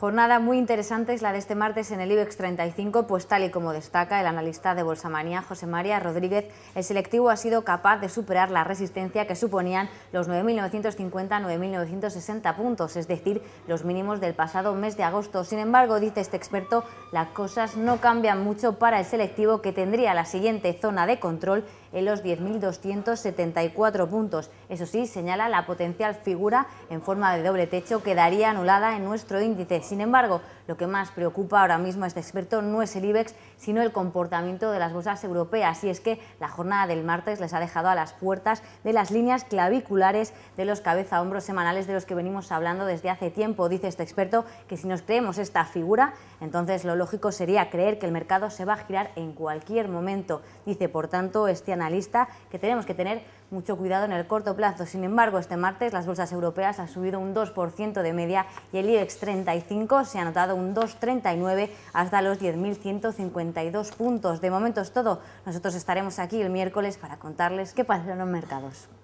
Jornada muy interesante es la de este martes en el IBEX 35, pues tal y como destaca el analista de Bolsa Manía, José María Rodríguez, el selectivo ha sido capaz de superar la resistencia que suponían los 9.950-9.960 puntos, es decir, los mínimos del pasado mes de agosto. Sin embargo, dice este experto, las cosas no cambian mucho para el selectivo que tendría la siguiente zona de control en los 10.274 puntos. Eso sí, señala la potencial figura en forma de doble techo que daría anulada en nuestro índice sin embargo, lo que más preocupa ahora mismo a este experto no es el IBEX, sino el comportamiento de las bolsas europeas. Y es que la jornada del martes les ha dejado a las puertas de las líneas claviculares de los cabeza-hombros semanales de los que venimos hablando desde hace tiempo. Dice este experto que si nos creemos esta figura, entonces lo lógico sería creer que el mercado se va a girar en cualquier momento. Dice, por tanto, este analista que tenemos que tener mucho cuidado en el corto plazo. Sin embargo, este martes las bolsas europeas han subido un 2% de media y el IBEX 35 se ha anotado un 2,39 hasta los 10.152 puntos. De momento es todo. Nosotros estaremos aquí el miércoles para contarles qué pasó en los mercados.